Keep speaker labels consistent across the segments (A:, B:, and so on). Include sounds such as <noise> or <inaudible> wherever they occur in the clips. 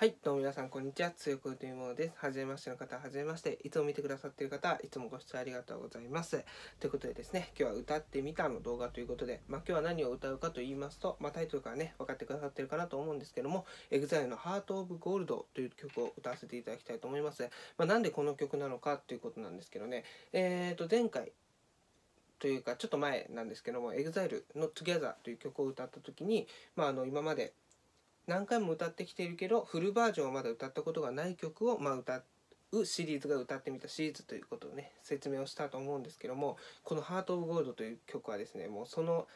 A: はい、どうも皆さん、こんにちは。強くというものです。はじめましての方、はじめまして。いつも見てくださっている方、いつもご視聴ありがとうございます。ということでですね、今日は歌ってみたの動画ということで、まあ、今日は何を歌うかと言いますと、まあ、タイトルからね、分かってくださってるかなと思うんですけども、EXILE の Heart of Gold という曲を歌わせていただきたいと思います。まあ、なんでこの曲なのかということなんですけどね、えーと、前回、というかちょっと前なんですけども EXILE の「Together」という曲を歌った時に、まあ、あの今まで何回も歌ってきているけどフルバージョンをまだ歌ったことがない曲をまあ歌うシリーズが歌ってみたシリーズということをね説明をしたと思うんですけどもこの「ハート・オブ・ゴールド」という曲はですねもうその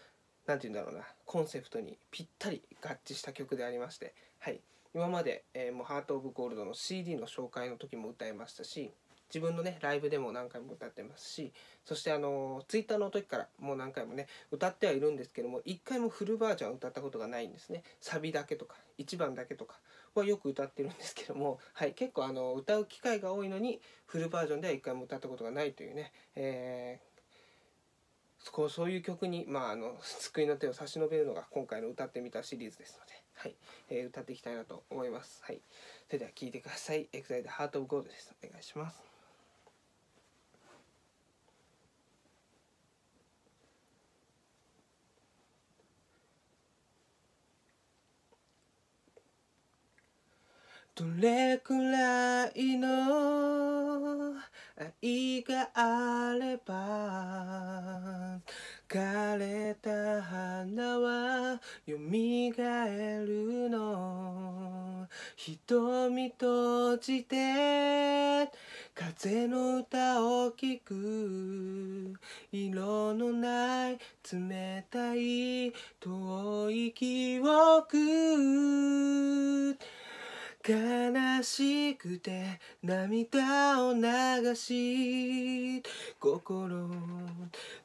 A: 何て言うんだろうなコンセプトにぴったり合致した曲でありましてはい今まで、えもう「ハート・オブ・ゴールド」の CD の紹介の時も歌いましたし自分のねライブでも何回も歌ってますしそしてあのツイッターの時からもう何回もね歌ってはいるんですけども一回もフルバージョン歌ったことがないんですねサビだけとか1番だけとかはよく歌ってるんですけども、はい、結構あの歌う機会が多いのにフルバージョンでは一回も歌ったことがないというね、えーこうそういう曲に、まあ、あの救いの手を差し伸べるのが今回の歌ってみたシリーズですので、はいえー、歌っていきたいなと思います。はい、それでは聴いてください。EXILE グザイ e ハートオブゴールです。お願いします。
B: どれくらいの愛があれば枯れた花はよみがえるの瞳閉じて風の歌を聴く色のない冷たい遠い記憶悲しくて涙を流し心を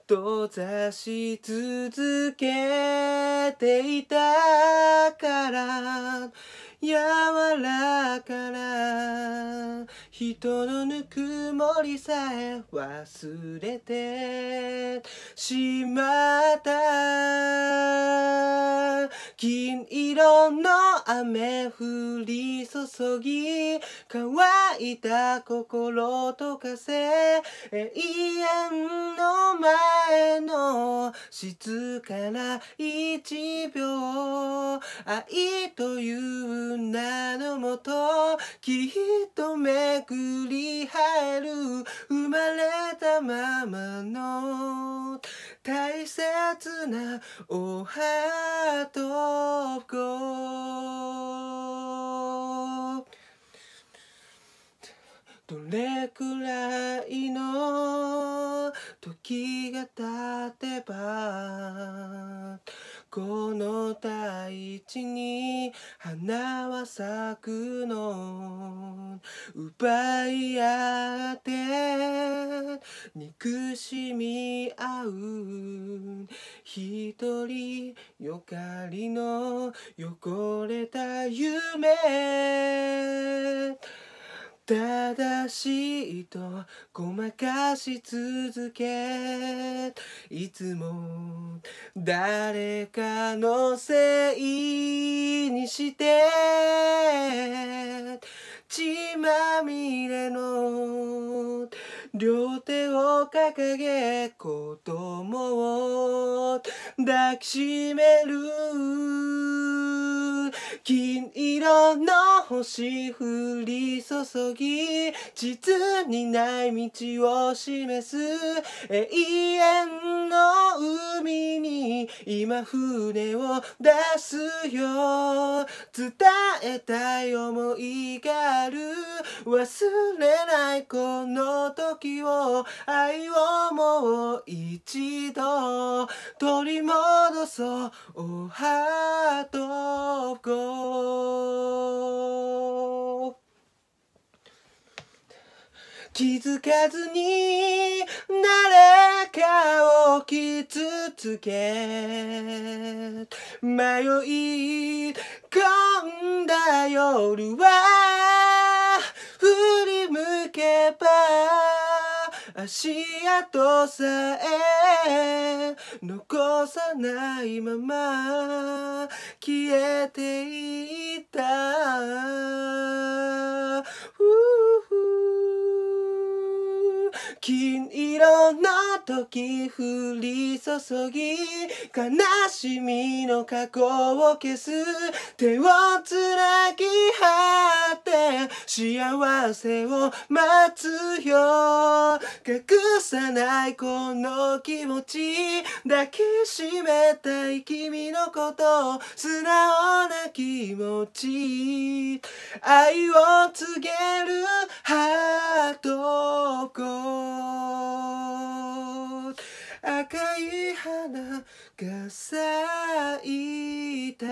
B: 閉ざし続けていたから柔らかな人のぬくもりさえ忘れてしまった金色の雨降り注ぎ乾いた心溶かせ永遠の前の静から一秒愛という名のもときっとめくり生える生まれたままの大切なおはとこどれくらいの時が経てばこの大地に花は咲くの奪い合って憎しみ合う一人よかりの汚れた夢正しいとごまかし続けいつも誰かのせいにして血まみれの両手を掲げ子供を抱きしめる金色の星降り注ぎ実にない道を示す永遠の海に今船を出すよ伝えたい思いがある忘れないこの時時を愛をもう一度取り戻そうおはと。トゴ気づかずに誰かを傷つけ迷い込んだ夜は振り向けば足跡さえ残さないまま消えていった金色の時降り注ぎ悲しみの過去を消す手をつぎ幸せを待つよ隠さないこの気持ち抱きしめたい君のことを素直な気持ち愛を告げるハートコ赤い花が咲いた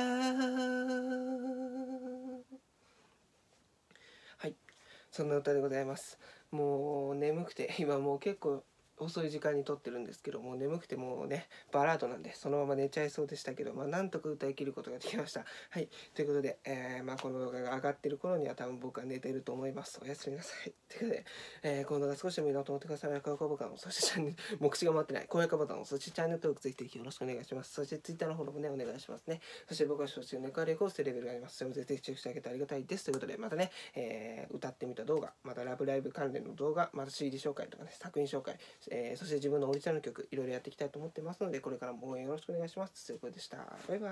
A: そんな歌でございますもう眠くて今もう結構遅い時間に撮ってるんですけどもう眠くてもうねバラードなんでそのまま寝ちゃいそうでしたけどまあなんとか歌い切ることができました <laughs> はいということで、えー、まあ、この動画が上がってる頃には多分僕は寝てると思いますおやすみなさい <laughs> ということで、えー、この動画少しでもいいなと思ってください高評価ボタンそしてチャンネル <laughs> 目視が待ってない高評価ボタンそしてチャンネル登録ぜひぜひよろしくお願いしますそして Twitter の方もねお願いしますねそして僕は少々ネカレコースレベルがありますそれもぜひチェックしてあげてありがたいですということでまたね、えー、歌ってみた動画またラブライブ関連の動画また CD 紹介とかね作品紹介えー、そして自分のオリジナル曲いろいろやっていきたいと思ってますのでこれからも応援よろしくお願いします。ことでした。バイバイ。